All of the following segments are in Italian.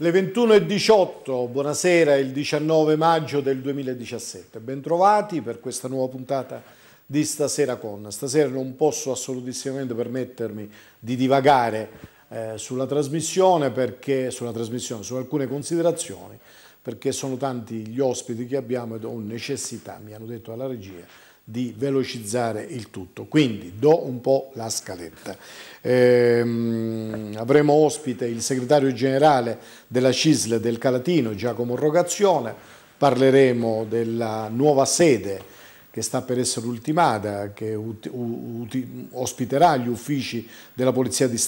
Le 21.18, buonasera, il 19 maggio del 2017. Bentrovati per questa nuova puntata di Stasera con. Stasera non posso assolutamente permettermi di divagare eh, sulla trasmissione, perché, sulla trasmissione, su alcune considerazioni, perché sono tanti gli ospiti che abbiamo ed ho necessità, mi hanno detto alla regia, di velocizzare il tutto. Quindi do un po' la scaletta. Ehm, avremo ospite il segretario generale della CISL del Calatino, Giacomo Rogazione, parleremo della nuova sede che sta per essere ultimata, che ospiterà gli uffici della Polizia di,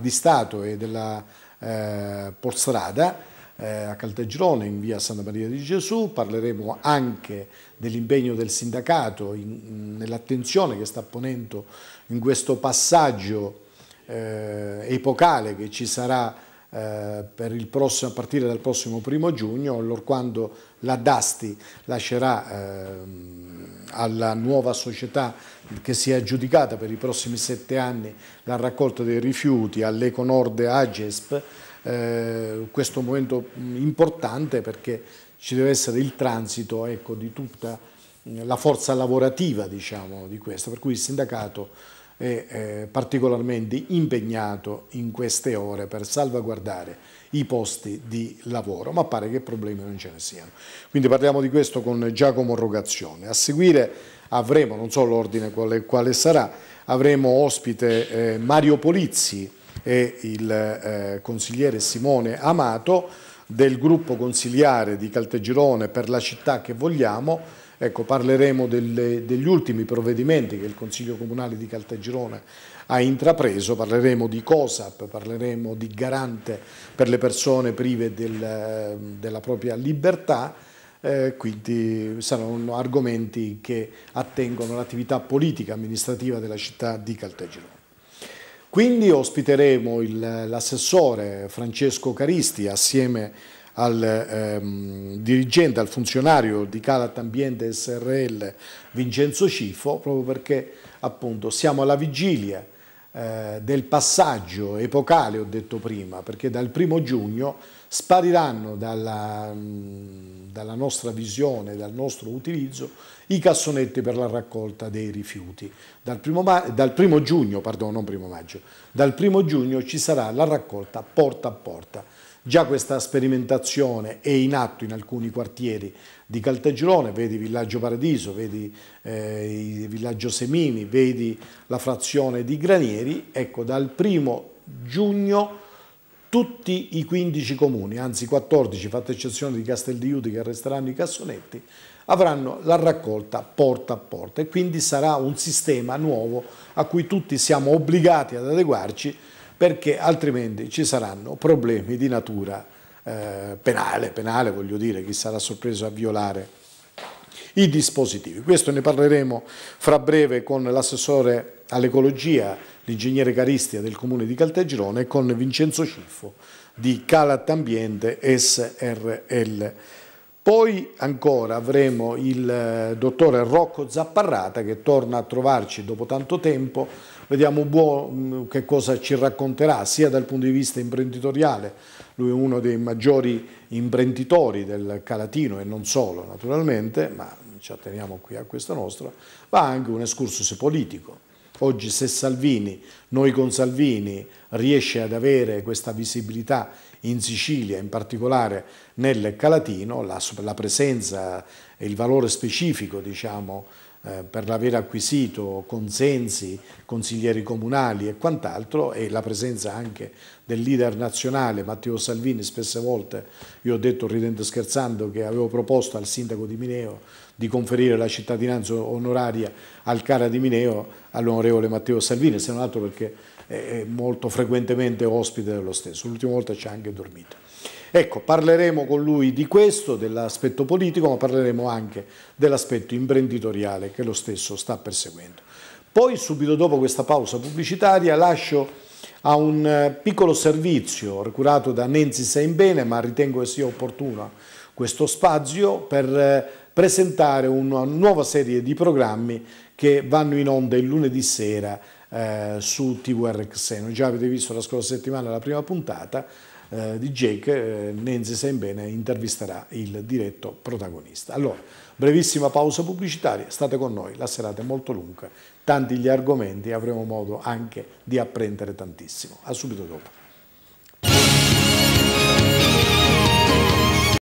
di Stato e della eh, Porstrada eh, a Caltagirone in via Santa Maria di Gesù, parleremo anche dell'impegno del sindacato nell'attenzione che sta ponendo in questo passaggio eh, epocale che ci sarà eh, Prossimo, a partire dal prossimo primo giugno, allorquando la Dasti lascerà eh, alla nuova società che si è aggiudicata per i prossimi sette anni la raccolta dei rifiuti all'Econord Agesp, eh, questo momento mm, importante perché ci deve essere il transito ecco, di tutta mm, la forza lavorativa diciamo, di questo, per cui il sindacato è eh, particolarmente impegnato in queste ore per salvaguardare i posti di lavoro, ma pare che problemi non ce ne siano. Quindi parliamo di questo con Giacomo Rogazione. A seguire avremo, non so l'ordine quale, quale, sarà, avremo ospite eh, Mario Polizzi, e il eh, consigliere Simone Amato del gruppo consigliare di Caltegirone per la città che vogliamo. Ecco, parleremo delle, degli ultimi provvedimenti che il Consiglio Comunale di Caltagirone ha intrapreso, parleremo di COSAP, parleremo di garante per le persone prive del, eh, della propria libertà, eh, quindi saranno argomenti che attengono l'attività politica amministrativa della città di Caltagirone. Quindi ospiteremo l'assessore Francesco Caristi assieme al ehm, dirigente, al funzionario di Calat Ambiente SRL Vincenzo Cifo, proprio perché appunto siamo alla vigilia eh, del passaggio epocale, ho detto prima, perché dal primo giugno spariranno dalla, mm, dalla nostra visione, dal nostro utilizzo, i cassonetti per la raccolta dei rifiuti. Dal primo, dal primo giugno, pardon, non primo maggio, dal primo giugno ci sarà la raccolta porta a porta Già questa sperimentazione è in atto in alcuni quartieri di Caltagirone, vedi Villaggio Paradiso, vedi eh, Villaggio Semini, vedi la frazione di Granieri, ecco dal primo giugno tutti i 15 comuni, anzi 14, fatta eccezione di Castel di Iuti che resteranno i cassonetti, avranno la raccolta porta a porta e quindi sarà un sistema nuovo a cui tutti siamo obbligati ad adeguarci perché altrimenti ci saranno problemi di natura eh, penale, penale voglio dire, chi sarà sorpreso a violare i dispositivi. Questo ne parleremo fra breve con l'assessore all'ecologia, l'ingegnere Caristia del comune di Caltagirone e con Vincenzo Ciffo di Calat Ambiente SRL. Poi ancora avremo il eh, dottore Rocco Zapparrata che torna a trovarci dopo tanto tempo, vediamo buon, mm, che cosa ci racconterà sia dal punto di vista imprenditoriale, lui è uno dei maggiori imprenditori del Calatino e non solo naturalmente, ma ci atteniamo qui a questo nostro, ma anche un escursus politico Oggi se Salvini, noi con Salvini, riesce ad avere questa visibilità in Sicilia, in particolare nel Calatino, la, la presenza e il valore specifico diciamo, eh, per l'aver acquisito consensi, consiglieri comunali e quant'altro e la presenza anche del leader nazionale Matteo Salvini, spesse volte io ho detto ridendo e scherzando che avevo proposto al sindaco di Mineo di conferire la cittadinanza onoraria al cara di Mineo all'onorevole Matteo Salvini, se non altro perché è molto frequentemente ospite dello stesso, l'ultima volta ci ha anche dormito. Ecco, parleremo con lui di questo, dell'aspetto politico, ma parleremo anche dell'aspetto imprenditoriale che lo stesso sta perseguendo. Poi, subito dopo questa pausa pubblicitaria, lascio a un eh, piccolo servizio curato da Nenzi Saimbene, ma ritengo che sia opportuno questo spazio per eh, presentare una nuova serie di programmi che vanno in onda il lunedì sera eh, su TVR Xeno. Già avete visto la scorsa settimana la prima puntata eh, di Jake, eh, Nenzi Sembene intervisterà il diretto protagonista. Allora, brevissima pausa pubblicitaria, state con noi, la serata è molto lunga, tanti gli argomenti, avremo modo anche di apprendere tantissimo. A subito dopo.